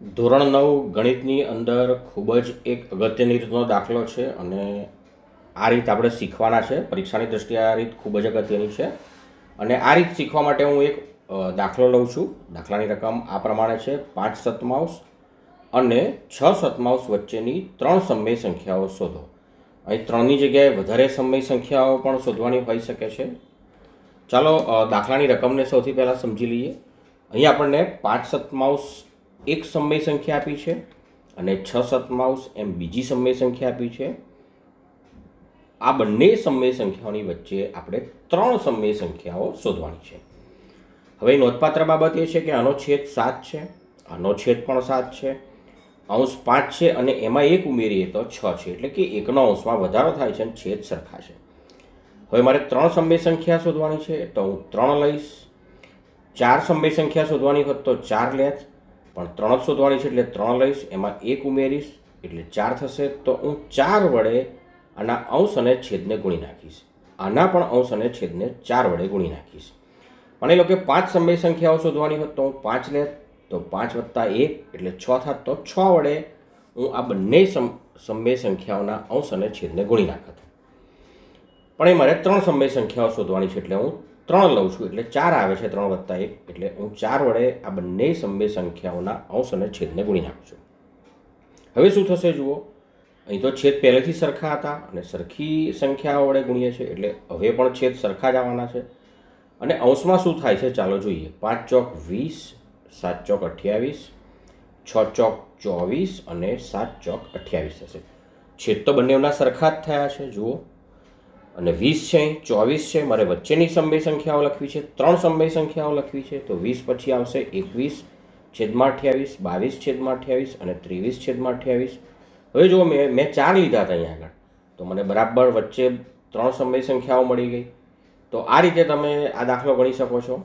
ધોરણ નવ ગણિતની અંદર ખૂબ જ એક અગત્યની રીતનો દાખલો છે અને આ રીત આપણે શીખવાના છે પરીક્ષાની દૃષ્ટિએ આ રીત ખૂબ જ અગત્યની છે અને આ રીત શીખવા માટે હું એક દાખલો લઉં છું દાખલાની રકમ આ પ્રમાણે છે પાંચ સતમાઉસ અને છ સતમાઉસ વચ્ચેની ત્રણ સમય સંખ્યાઓ શોધો અહીં ત્રણની જગ્યાએ વધારે સમય સંખ્યાઓ પણ શોધવાની હોઈ શકે છે ચાલો દાખલાની રકમને સૌથી પહેલાં સમજી લઈએ અહીં આપણને પાંચ સતમાઉસ એક સમય સંખ્યા આપી છે અને છ સતમાઉસ એમ બીજી સમય સંખ્યા આપી છે આ બંને સમય સંખ્યાઓની વચ્ચે આપણે ત્રણ સમય સંખ્યાઓ શોધવાની છે હવે નોંધપાત્ર બાબત એ છે કે આનો છેદ સાત છે આનો છેદ પણ સાત છે અંશ પાંચ છે અને એમાં એક ઉમેરીએ તો છ છે એટલે કે એકનો અંશમાં વધારો થાય છે અને છેદ સરખા છે હવે મારે ત્રણ સમય સંખ્યા શોધવાની છે તો હું ત્રણ લઈશ ચાર સમય સંખ્યા શોધવાની હોત તો ચાર લેત પણ ત્રણ શોધવાની છે એટલે ત્રણ લઈશ એમાં એક ઉમેરીશ એટલે ચાર થશે તો હું ચાર વડે આના અંશ અને છેદને ગુણી નાખીશ આના પણ અંશ અને છેદને ચાર વડે ગુણી નાખીશ માની લો કે પાંચ સમય સંખ્યાઓ શોધવાની હોત તો હું પાંચ લે તો પાંચ વત્તા એક એટલે છ થાત તો છ વડે હું આ બંને સમય સંખ્યાઓના અંશ અને છેદને ગુણી નાખત પણ એ મારે ત્રણ સમય સંખ્યાઓ શોધવાની છે એટલે હું ત્રણ લઉં છું એટલે ચાર આવે છે ત્રણ વત્તા એક એટલે હું ચાર વડે આ બંને સંભે સંખ્યાઓના અંશ અને છેદને ગુણી નાખું છું હવે શું થશે જુઓ અહીં તો છેદ પહેલેથી સરખા હતા અને સરખી સંખ્યાઓ વડે ગુણીએ છીએ એટલે હવે પણ છેદ સરખા જ આવવાના છે અને અંશમાં શું થાય છે ચાલો જોઈએ પાંચ ચોક વીસ સાત ચોક અઠ્યાવીસ છ ચોક ચોવીસ અને સાત ચોક અઠ્યાવીસ થશે છેદ તો બંનેના સરખા જ થયા છે જુઓ અને વીસ છે ચોવીસ છે મારે વચ્ચેની સમય સંખ્યાઓ લખવી છે ત્રણ સમય સંખ્યાઓ લખવી છે તો વીસ પછી આવશે એકવીસ છેદમાં અઠ્યાવીસ બાવીસ છેદમાં અઠ્યાવીસ અને ત્રેવીસ છેદમાં અઠ્યાવીસ હવે જુઓ મેં મેં ચાર લીધા હતા અહીંયા આગળ તો મને બરાબર વચ્ચે ત્રણ સમય સંખ્યાઓ મળી ગઈ તો આ રીતે તમે આ દાખલો ગણી શકો છો